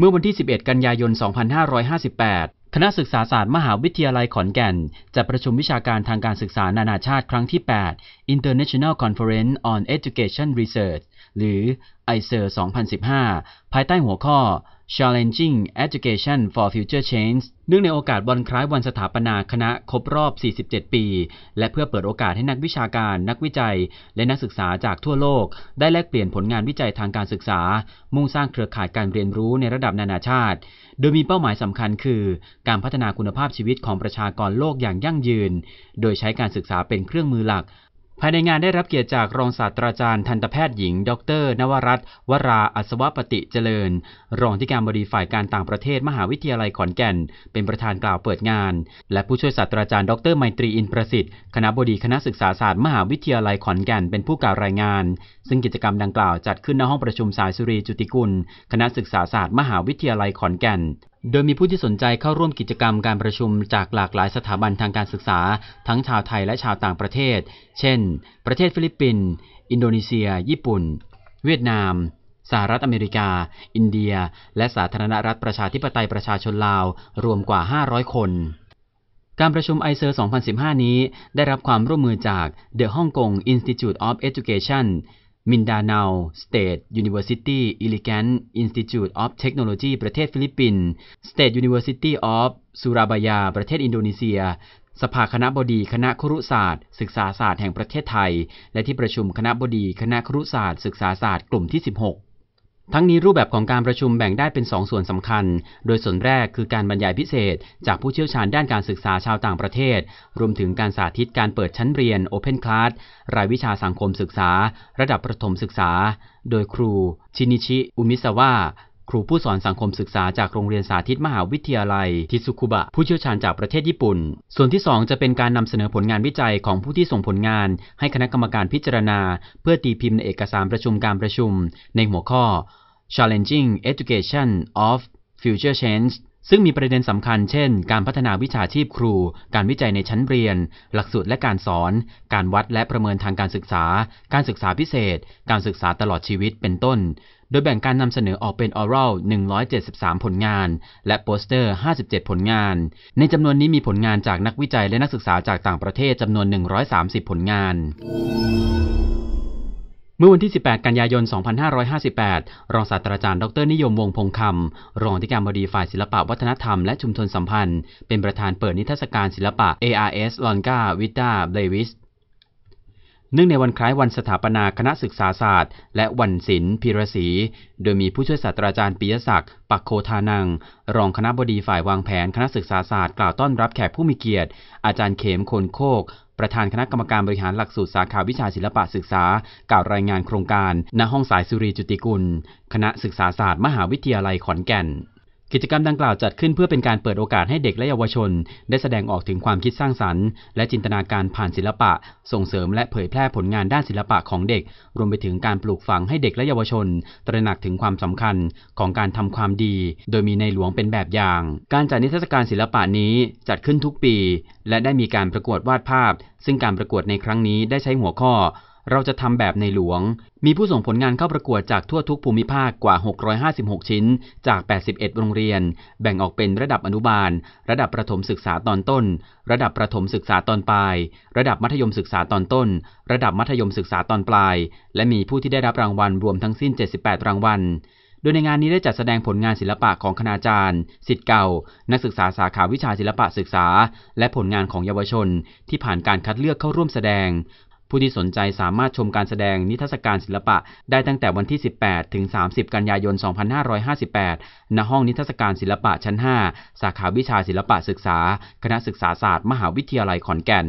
เมื่อวันที่ 11 กันยายน 2558 คณะศึกษาศาสตร์มหาวิทยาลัยขอนแก่น จะประชุมวิชาการทางการศึกษานานาชาติครั้งที่ 8 International Conference on Education Research หรือ ICER 2015 ภายใต้หัวข้อ Challenging Education for Future Change เนื่องในโอกาสบอนคล้ายวันสถาปนาคณะครบรอบ 47 ปี และเพื่อเปิดโอกาสให้นักวิชาการ นักวิจัย และนักศึกษาจากทั่วโลก ได้แลกเปลี่ยนผลงานวิจัยทางการศึกษา มุ่งสร้างเครือข่ายการเรียนรู้ในระดับนานาชาติ โดยมีเป้าหมายสำคัญคือ การพัฒนาคุณภาพชีวิตของประชากรโลกอย่างยั่งยืน โดยใช้การศึกษาเป็นเครื่องมือหลักภายในงานได้รับเกียรติจากรองศาสตราจารย์ทันตแพทย์หญิง ดร นวรัตน์วรา อัศวปฏิเจริญ รองที่การบดีฝ่ายการต่างประเทศมหาวิทยาลัยขอนแก่น เป็นประธานกล่าวเปิดงาน และผู้ช่วยศาสตราจารย์ ดรไมตรีอินประสิทธิ์ คณะบดีคณะศึกษาศาสตร์มหาวิทยาลัยขอนแก่น เป็นผู้กล่าวรายงาน ซึ่งกิจกรรมดังกล่าวจัดขึ้นในห้องประชุมสายสุรีจุติกุล คณะศึกษาศาสตร์ มหาวิทยาลัยขอนแก่นโดยมีผู้ที่สนใจเข้าร่วมกิจกรรมการประชุมจากหลากหลายสถาบันทางการศึกษา ทั้งชาวไทยและชาวต่างประเทศ เช่น ประเทศฟิลิปปินส์ อินโดนีเซีย ญี่ปุ่น เวียดนาม สหรัฐอเมริกา อินเดีย และสาธารณรัฐประชาธิปไตยประชาชนลาว รวมกว่า 500 คน การประชุมไอเซอร์ 2015 นี้ได้รับความร่วมมือจาก The Hong Kong Institute of Education มินดาเนาสเตทยูนิเวอร์ซิตี้อิลิแกนอินสติจูตออฟเทคโนโลยีประเทศฟิลิปปินส์สเตทยูนิเวอร์ซิตี้ออฟสุราบายาประเทศอินโดนีเซีย สภาคณะบดีคณะครุศาสตร์ ศึกษาศาสตร์แห่งประเทศไทย และที่ประชุมคณะบดีคณะครุศาสตร์ ศึกษาศาสตร์กลุ่มที่ 16ทั้งนี้รูปแบบของการประชุมแบ่งได้เป็น 2 ส่วนสำคัญ โดยส่วนแรกคือการบรรยายพิเศษ จากผู้เชี่ยวชาญด้านการศึกษาชาวต่างประเทศ รวมถึงการสาธิตการเปิดชั้นเรียน Open Class รายวิชาสังคมศึกษา ระดับประถมศึกษา โดยครูชินิชิ อุมิสาวะครูผู้สอนสังคมศึกษาจากโรงเรียนสาธิตมหาวิทยาลัยทิสุคุบะ ผู้เชี่ยวชาญจากประเทศญี่ปุ่น ส่วนที่ 2 จะเป็นการนำเสนอผลงานวิจัยของผู้ที่ส่งผลงานให้คณะกรรมการพิจารณา เพื่อตีพิมพ์ในเอกสารประชุมการประชุมในหัวข้อ Challenging Education of Future Change ซึ่งมีประเด็นสำคัญเช่นการพัฒนาวิชาชีพครู การวิจัยในชั้นเรียน หลักสูตรและการสอน การวัดและประเมินทางการศึกษา การศึกษาพิเศษ การศึกษาตลอดชีวิตเป็นต้น โดยแบ่งการนำเสนอออกเป็นออรัล173 ผลงาน และโปสเตอร์ 57 ผลงาน ในจำนวนนี้มีผลงานจากนักวิจัยและนักศึกษาจากต่างประเทศจำนวน 130 ผลงานเมื่อวันที่ 18 กันยายน 2558 รองศาสตราจารย์ ดร นิยมวงพงคำ รองอธิการบดีฝ่ายศิลปะวัฒนธรรมและชุมชนสัมพันธ์ เป็นประธานเปิดนิทรรศการศิลปะ ARS ลอนกาวิต้าเบลวิสเนื่องในวันคล้ายวันสถาปนาคณะศึกษาศาสตร์และวันศิลป์พิรศีโดยมีผู้ช่วยศาสตราจารย์ปิยศักดิ์ปักโคทานัง รองคณะบดีฝ่ายวางแผนคณะศึกษาศาสตร์กล่าวต้อนรับแขกผู้มีเกียรติ อาจารย์เขมคนโคกประธานคณะกรรมการบริหารหลักสูตรสาขาวิชาศิลปะศึกษา กล่าวรายงานโครงการณห้องสายสุรีจุติกุลคณะศึกษาศาสตร์มหาวิทยาลัยขอนแก่นกิจกรรมดังกล่าวจัดขึ้นเพื่อเป็นการเปิดโอกาสให้เด็กและเยาวชนได้แสดงออกถึงความคิดสร้างสรรค์และจินตนาการผ่านศิลปะ ส่งเสริมและเผยแพร่ผลงานด้านศิลปะของเด็ก รวมไปถึงการปลูกฝังให้เด็กและเยาวชนตระหนักถึงความสำคัญของการทำความดีโดยมีในหลวงเป็นแบบอย่าง การจัดนิทรรศการศิลปะนี้จัดขึ้นทุกปีและได้มีการประกวดวาดภาพซึ่งการประกวดในครั้งนี้ได้ใช้หัวข้อเราจะทำแบบในหลวง มีผู้ส่งผลงานเข้าประกวด จากทั่วทุกภูมิภาคกว่า 656 ชิ้น จาก 81 โรงเรียน แบ่งออกเป็นระดับอนุบาล ระดับประถมศึกษาตอนต้น ระดับประถมศึกษาตอนปลาย ระดับมัธยมศึกษาตอนต้น ระดับมัธยมศึกษาตอนปลาย และมีผู้ที่ได้รับรางวัลรวมทั้งสิ้น 78 รางวัล โดยในงานนี้ได้จัดแสดงผลงานศิลปะของคณาจารย์ สิทธิ์เก่า นักศึกษาสาขาวิชาศิลปะศึกษา และผลงานของเยาวชน ที่ผ่านการคัดเลือกเข้าร่วมแสดงผู้ที่สนใจสามารถชมการแสดงนิทรรศการศิลปะได้ตั้งแต่วันที่ 18 ถึง 30 กันยายน 2558ณห้องนิทรรศการศิลปะชั้น 5 สาขาวิชาศิลปะศึกษา คณะศึกษาศาสตร์ มหาวิทยาลัยขอนแก่น